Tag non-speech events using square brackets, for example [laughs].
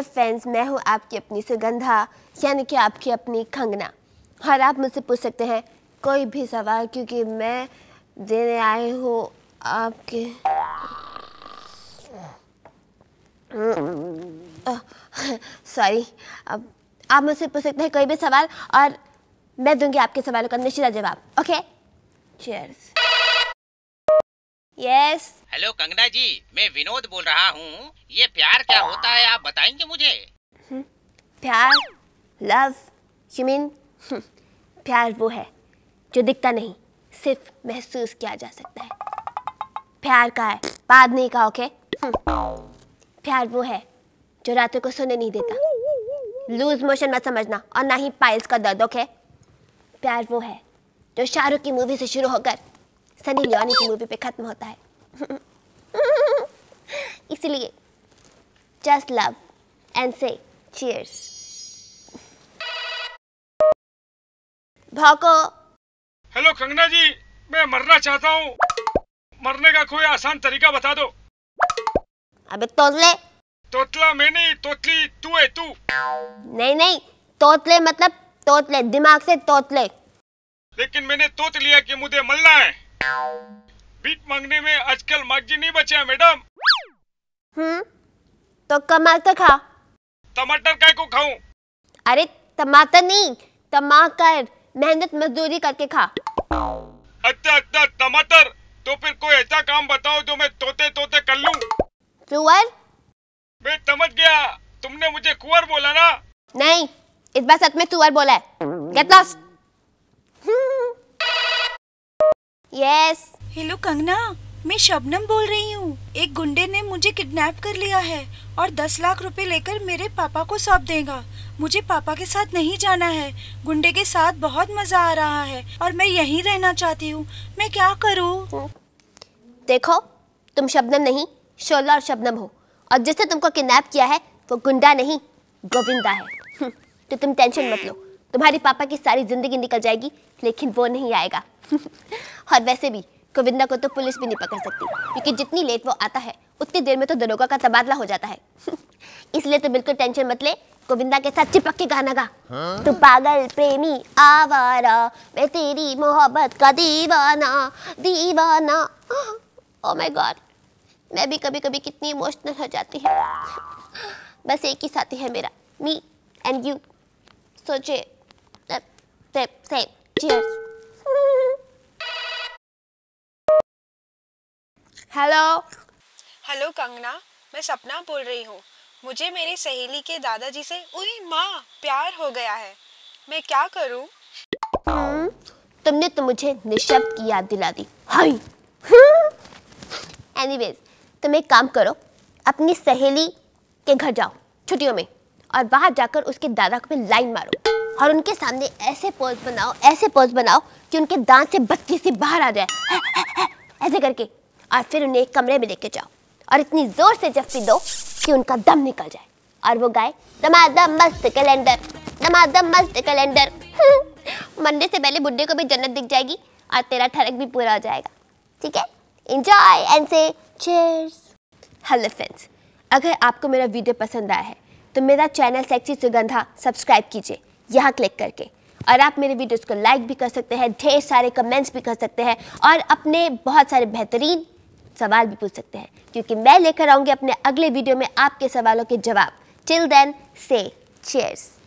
F fans मैं हूँ आपकी अपनी सुगंधा यानी कि आपकी अपनी खंगना और आप मुझसे पूछ सकते हैं कोई भी सवाल क्योंकि मैं देने आए हूँ आपके सॉरी अब आप मुझसे पूछ सकते हैं कोई भी सवाल और मैं दूंगी आपके सवालों का निश्चित जवाब okay cheers yes hello Kangana ji मैं विनोद बोल रहा हूँ ये प्यार क्या होता है आप बताएंगे मुझे हम्म, प्यार लव यू मीन प्यार वो है जो दिखता नहीं सिर्फ महसूस किया जा सकता है प्यार का है बाद नहीं का ओके हम्म, प्यार वो है जो रातों को सोने नहीं देता लूज मोशन मत समझना और ना ही पाइल्स का दर्द ओके प्यार वो है जो शाहरुख की मूवी से शुरू होकर सनी लियोनी की मूवी पे खत्म होता है इसलिए just love and say cheers भाको हेलो कंगना जी मैं मरना चाहता हूँ मरने का कोई आसान तरीका बता दो अबे तोतले तोतला मैं नहीं तोतली तू है तू नहीं नहीं तोतले मतलब तोतले दिमाग से तोतले लेकिन मैंने तोत लिया कि मुझे मरना है भीख मांगने में आजकल मार्जिन नहीं बचे मैडम हम्म तो कमाटर तो खा टमाटर का को खाऊं अरे टमाटर नहीं टमाकर मेहनत मजदूरी करके खा अच्छा अच्छा टमाटर तो फिर कोई ऐसा काम बताओ जो मैं तोते तोते कर लूं सुअर मैं समझ गया तुमने मुझे कुअर बोला ना नहीं इस बार सच में सुअर बोला है get lost yes hello Kangana मैं शबनम बोल रही हूँ एक गुंडे ने मुझे किडनैप कर लिया है और दस लाख रुपए लेकर मेरे पापा को सौंप देगा मुझे पापा के साथ नहीं जाना है गुंडे के साथ बहुत मजा आ रहा है और मैं यहीं रहना चाहती हूँ मैं क्या करूँ देखो तुम शबनम नहीं शोला और शबनम हो और जिसने तुमको किडनैप किया है वो गुंडा नहीं गोविंदा है हम्म, तो तुम टेंशन मत लो तुम्हारे पापा की सारी जिंदगी निकल जाएगी लेकिन वो नहीं आएगा [laughs] और वैसे भी गोविंदा को तो पुलिस भी नहीं पकड़ सकती क्योंकि जितनी लेट वो आता है उतनी देर में तो दरोगा का तबादला हो जाता है [laughs] इसलिए तो बिल्कुल टेंशन मत ले गोविंदा के साथ चिपक के गाना गा हाँ? तू पागल प्रेमी आवारा मैं तेरी मोहब्बत का दीवाना दीवाना ओ माय गॉड मैं भी कभी कभी कितनी इमोशनल हो जाती है बस एक ही साथी है मेरा मी एंड यू सोचे same cheers hello hello Kangana मैं सपना बोल रही हूँ मुझे मेरी सहेली के दादाजी से उई माँ प्यार हो गया है मैं क्या करूँ हम्म, तुमने तो मुझे निशब्द की याद दिला दी हाय एनीवेज तुम एक काम करो अपनी सहेली के घर जाओ छुट्टियों में और वहाँ जाकर उसके दादा को भी लाइन मारो और उनके सामने ऐसे पोज बनाओ ऐसे पोज बनाओ कि उनके दांत से बत्ती से बाहर आ जाए ऐसे करके और फिर उन्हें एक कमरे में लेके जाओ और इतनी जोर से जफ्फी दो कि उनका दम निकल जाए और वो गाय दमादम मस्त कैलेंडर दमादम मस्त कैलेंडर [laughs] मरने से पहले बुढ़े को भी जन्नत दिख जाएगी और तेरा ठरक भी पूरा हो जाएगा ठीक है enjoy and say cheers hello friends अगर आपको मेरा वीडियो पसंद आया है तो मेरा चैनल सेक्सी सुगंधा सब्सक्राइब कीजिए यहाँ क्लिक करके और आप मेरे वीडियोस को लाइक भी कर सकते हैं ढेर सारे कमेंट्स भी कर सकते हैं और अपने बहुत सारे बेहतरीन सवाल भी पूछ सकते हैं क्योंकि मैं लेकर आऊँगी अपने अगले वीडियो में आपके सवालों के जवाब टिल देन से चेयर्स